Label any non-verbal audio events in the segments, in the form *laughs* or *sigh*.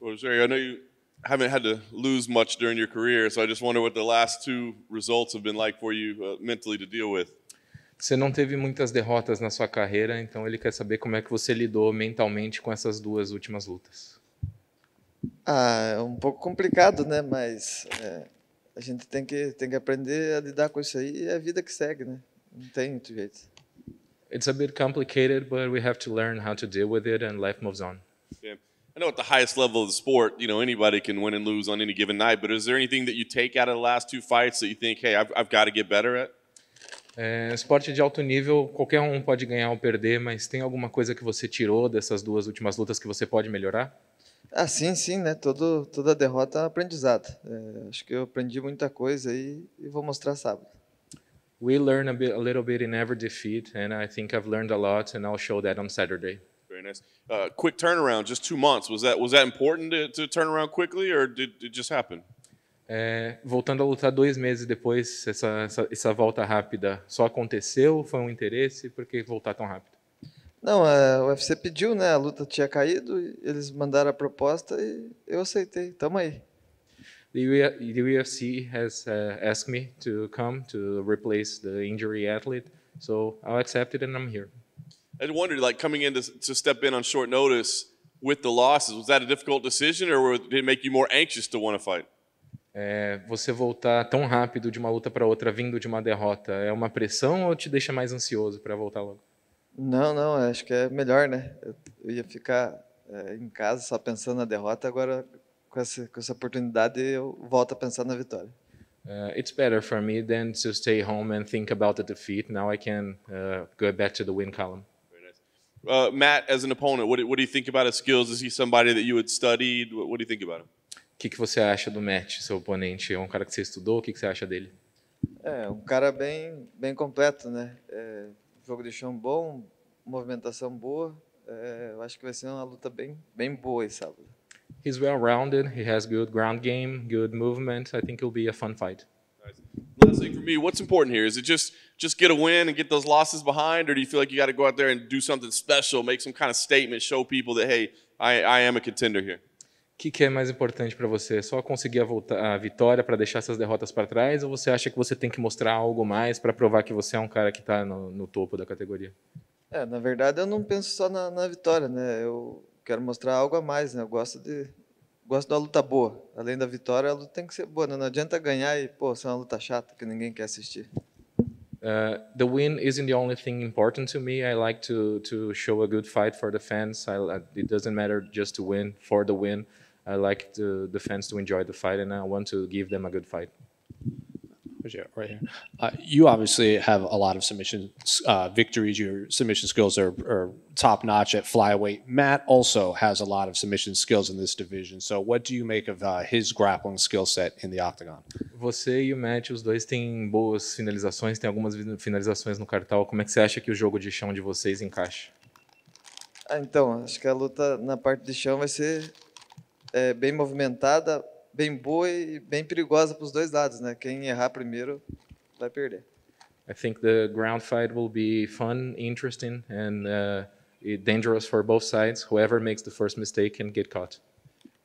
Well, Jerry, I know you haven't had to lose much during your career, so I just wonder what the last two results have been like for you uh, mentally to deal with. Você não teve muitas derrotas na sua carreira, então ele quer saber como é que você lidou mentalmente com essas duas últimas lutas. Ah, é um pouco complicado, né? Mas é, a gente tem que tem que aprender a lidar com isso aí e é a vida que segue, né? Não tem muito jeito. It's a bit complicated, but we have to learn how to deal with it and life moves on. Yeah. I know at the highest level of the sport, you know, anybody can win and lose on any given night, but is there anything that you take out of the last two fights that you think, hey, I've, I've got to get better at? É, esporte de alto nível, qualquer um pode ganhar ou perder, mas tem alguma coisa que você tirou dessas duas últimas lutas que você pode melhorar? Ah, sim, sim, né? Todo, toda derrota é um aprendizado. É, acho que eu aprendi muita coisa e, e vou mostrar sábado. We learn a, bit, a little bit in every defeat, and I think I've learned a lot, and I'll show that on Saturday. Very nice. Uh, quick turnaround, just two months. Was that was that important to, to turn around quickly, or did it just happen? É, voltando a lutar dois meses depois, essa, essa, essa, volta rápida só aconteceu? Foi um interesse? Por que voltar tão rápido? Não, a é, UFC pediu, né? A luta tinha caído, eles mandaram a proposta e eu aceitei. Tamo aí. The, the UFC has uh, asked me to come to replace the injury athlete, so I accepted and I'm here. I wondered, like coming in to, to step in on short notice with the losses, was that a difficult decision, or did it make you more anxious to want to fight? É, você voltar tão rápido de uma luta para outra vindo de uma derrota é uma pressão ou te deixa mais ansioso para voltar logo? Não, não, acho que é melhor, né? Eu ia ficar é, em casa só pensando na derrota, agora com essa, com essa oportunidade eu volto a pensar na vitória. Uh, it's better for me than to stay home and think about the defeat. Now I can uh, go back to the win column. uh, Matt as an opponent? What do, what do you think about his skills? Is he somebody that you had studied? What, what do you think about him? O que, que você acha do Matt, seu oponente? É um cara que você estudou? O que, que você acha dele? É, um cara bem, bem completo, né? É, jogo de chão bom, movimentação boa. É, eu acho que vai ser uma luta bem, bem boa esse sábado. He's well-rounded. He has good ground game, good movement. I think it'll be a fun fight. Nice. Last thing for me, what's important here? Is it just just get a win and get those losses behind, or do you feel like you got to go out there and do something special, make some kind of statement, show people that hey, I, I am a contender here? O que, que, é mais importante para você? Só conseguir a, volta, a vitória para deixar essas derrotas para trás? Ou você acha que você tem que mostrar algo mais para provar que você é um cara que está no, no, topo da categoria? É, na verdade, eu não penso só na, na vitória, né? Eu quero mostrar algo a mais, né? Eu gosto de gosto da luta boa. Além da vitória, a luta tem que ser boa. Né? Não adianta ganhar e pô, ser uma luta chata que ninguém quer assistir. Uh, the win isn't the only thing important to me. I like to to show a good fight for the fans. I, it doesn't matter just to win for the win. I like to, the fans to enjoy the fight, and I want to give them a good fight. right here. Uh, you obviously have a lot of submission uh, victories. Your submission skills are, are, top notch at flyweight. Matt also has a lot of submission skills in this division. So, what do you make of uh, his grappling skill set in the octagon? Você e o Matt, os dois têm boas finalizações, tem algumas finalizações no cartão. Como é que você acha que o jogo de chão de vocês encaixa? Ah, então, acho que a luta na parte de chão vai ser é, bem movimentada, bem boa e bem perigosa para os dois lados, né? Quem errar primeiro vai perder. I think the ground fight will be fun, interesting, and uh, dangerous for both sides. Whoever makes the first mistake can get caught.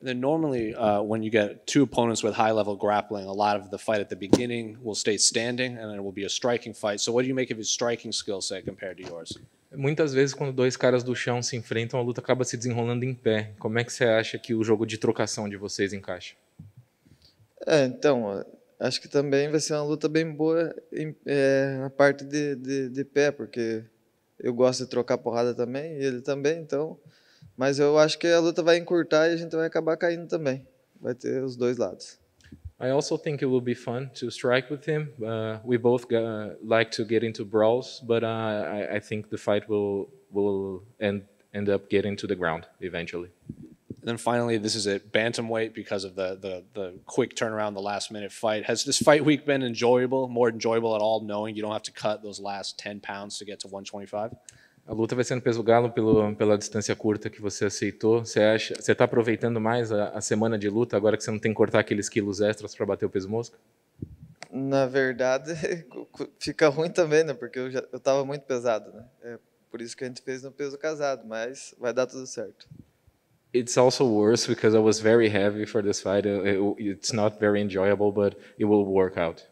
then normally, uh, when you get two opponents with high-level grappling, a lot of the fight at the beginning will stay standing, and it will be a striking fight. So, what do you make of his striking skill set compared to yours? Muitas vezes, quando dois caras do chão se enfrentam, a luta acaba se desenrolando em pé. Como é que você acha que o jogo de trocação de vocês encaixa? É, então, acho que também vai ser uma luta bem boa em, é, na parte de, de, de, pé, porque eu gosto de trocar porrada também, e ele também, então. Mas eu acho que a luta vai encurtar e a gente vai acabar caindo também. Vai ter os dois lados. I also think it will be fun to strike with him. Uh, we both uh, like to get into brawls, but uh, I, I, think the fight will will end end up getting to the ground eventually. And then finally, this is at bantamweight because of the, the the quick turnaround, the last minute fight. Has this fight week been enjoyable? More enjoyable at all, knowing you don't have to cut those last ten pounds to get to 125? A luta vai ser no peso galo pelo, pela distância curta que você aceitou. Você acha, você está aproveitando mais a, a, semana de luta agora que você não tem que cortar aqueles quilos extras para bater o peso mosca? Na verdade, *laughs* fica ruim também, né? Porque eu já eu estava muito pesado, né? É por isso que a gente fez no peso casado, mas vai dar tudo certo. It's also worse because I was very heavy for this fight. It's not very enjoyable, but it will work out.